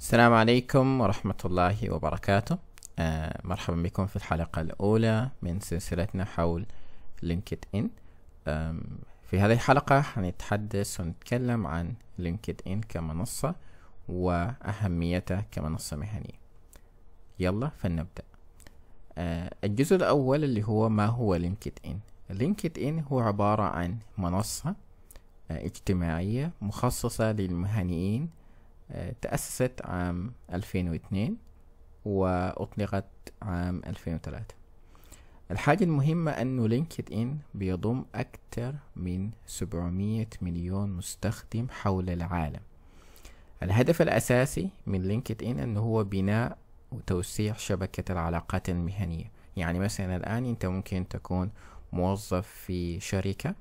السلام عليكم ورحمة الله وبركاته آه مرحبا بكم في الحلقة الأولى من سلسلتنا حول لينكد إن في هذه الحلقة حنتحدث ونتكلم عن لينكد إن كمنصة وأهميتها كمنصة مهنية يلا فلنبدأ آه الجزء الأول اللي هو ما هو لينكد إن لينكد إن هو عبارة عن منصة آه، اجتماعية مخصصة للمهنيين تأسست عام 2002 وأطلقت عام 2003 الحاجة المهمة أنه لينكد إن بيضم أكثر من 700 مليون مستخدم حول العالم الهدف الأساسي من لينكد إن أنه هو بناء وتوسيع شبكة العلاقات المهنية يعني مثلا الآن أنت ممكن تكون موظف في شركة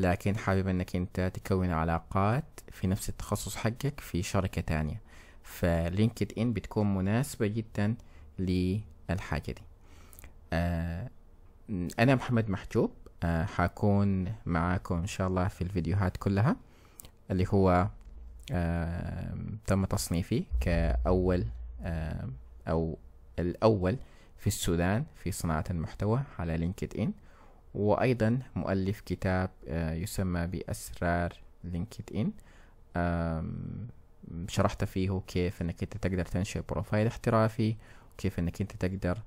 لكن حابب انك انت تكون علاقات في نفس التخصص حقك في شركة تانية فلينكد ان بتكون مناسبة جدا للحاجة دي آه انا محمد محجوب آه حكون معاكم ان شاء الله في الفيديوهات كلها اللي هو آه تم تصنيفي كأول آه أو الأول في السودان في صناعة المحتوى على لينكد إن وأيضا مؤلف كتاب آه، يسمى بأسرار لينكد إن شرحت فيه كيف انك انت تقدر تنشئ بروفايل احترافي وكيف انك انت تقدر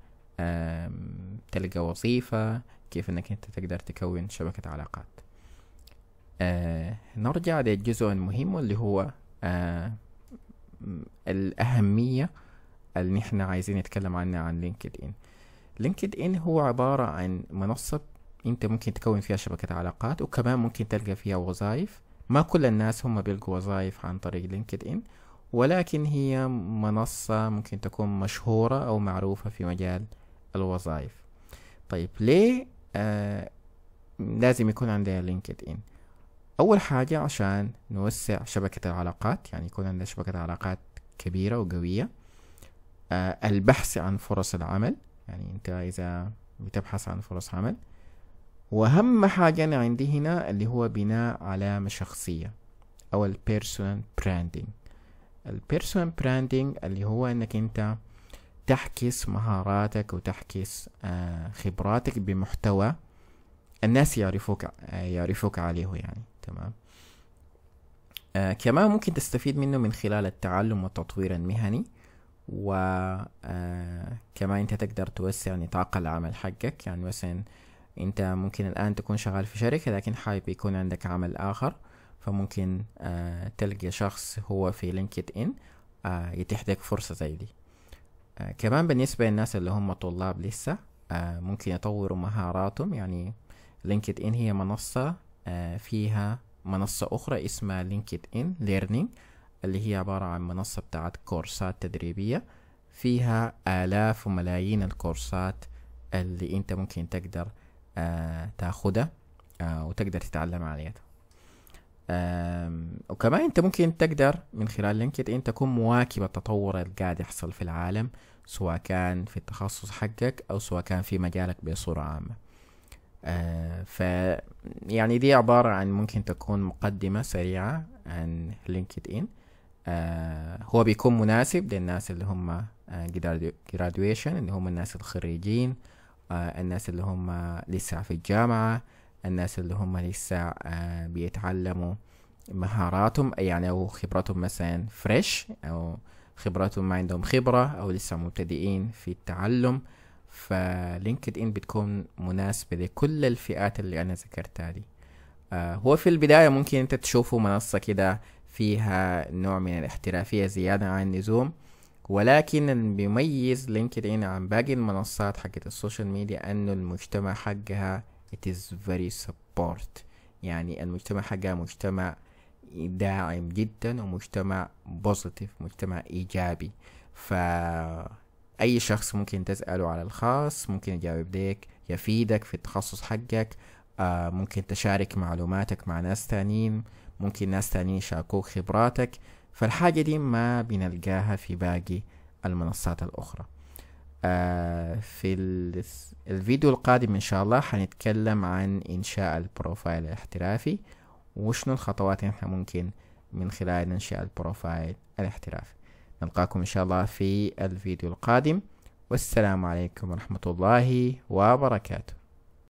تلقى وظيفة كيف انك انت تقدر تكون شبكة علاقات آه، نرجع للجزء المهم اللي هو آه، الأهمية اللي نحن عايزين نتكلم عنها عن لينكد إن لينكد إن هو عبارة عن منصة انت ممكن تكون فيها شبكة علاقات وكمان ممكن تلقى فيها وظائف ما كل الناس هم بيلقوا وظائف عن طريق لينكد ان ولكن هي منصة ممكن تكون مشهورة أو معروفة في مجال الوظائف طيب ليه آه لازم يكون عندنا لينكد ان أول حاجة عشان نوسع شبكة العلاقات يعني يكون عندنا شبكة علاقات كبيرة وقوية آه البحث عن فرص العمل يعني أنت إذا بتبحث عن فرص عمل واهم حاجه انا عندي هنا اللي هو بناء علامه شخصيه او البيرسونال براندنج البيرسونال براندنج اللي هو انك انت تحكس مهاراتك وتحكس آه، خبراتك بمحتوى الناس يعرفوك آه، يعرفوك عليه يعني تمام آه كمان ممكن تستفيد منه من خلال التعلم والتطوير المهني وكمان آه، انت تقدر توسع نطاق العمل حقك يعني مثلا انت ممكن الان تكون شغال في شركة لكن حابب يكون عندك عمل اخر فممكن آه تلقى شخص هو في لينكد ان آه يتيح لك فرصة زي دي آه كمان بالنسبة للناس اللي هم طلاب لسه آه ممكن يطوروا مهاراتهم يعني لينكد ان هي منصة آه فيها منصة أخرى اسمها لينكد ان ليرنينج اللي هي عبارة عن منصة بتاعت كورسات تدريبية فيها آلاف وملايين الكورسات اللي أنت ممكن تقدر آه، تاخدها آه، وتقدر تتعلم عليها وكمان انت ممكن تقدر من خلال لينكد ان تكون مواكب التطور اللي قاعد يحصل في العالم سواء كان في التخصص حقك او سواء كان في مجالك بصورة عامة آه ف يعني دي عبارة عن ممكن تكون مقدمة سريعة عن لينكد ان آه هو بيكون مناسب للناس اللي هم جرادويشن آه، اللي هم الناس الخريجين آه، الناس اللي هم لسه في الجامعة الناس اللي هم لسه آه، بيتعلموا مهاراتهم يعني أو خبراتهم مثلا فريش أو خبراتهم ما عندهم خبرة أو لسه مبتدئين في التعلم فلينكد إن بتكون مناسبة لكل الفئات اللي أنا ذكرتها دي آه، هو في البداية ممكن أنت تشوفه منصة كده فيها نوع من الاحترافية زيادة عن اللزوم ولكن اللي بيميز لينكد ان عن باقي المنصات حقت السوشيال ميديا انه المجتمع حقها it is very support يعني المجتمع حقها مجتمع داعم جدا ومجتمع بوزيتيف مجتمع ايجابي ف اي شخص ممكن تساله على الخاص ممكن يجاوب ديك يفيدك في التخصص حقك آه ممكن تشارك معلوماتك مع ناس تانيين ممكن ناس تانيين يشاركوك خبراتك فالحاجة دي ما بنلقاها في باقي المنصات الأخرى آه في الفيديو القادم إن شاء الله حنتكلم عن إنشاء البروفايل الاحترافي وشنو الخطوات احنا ممكن من خلال إنشاء البروفايل الاحترافي نلقاكم إن شاء الله في الفيديو القادم والسلام عليكم ورحمة الله وبركاته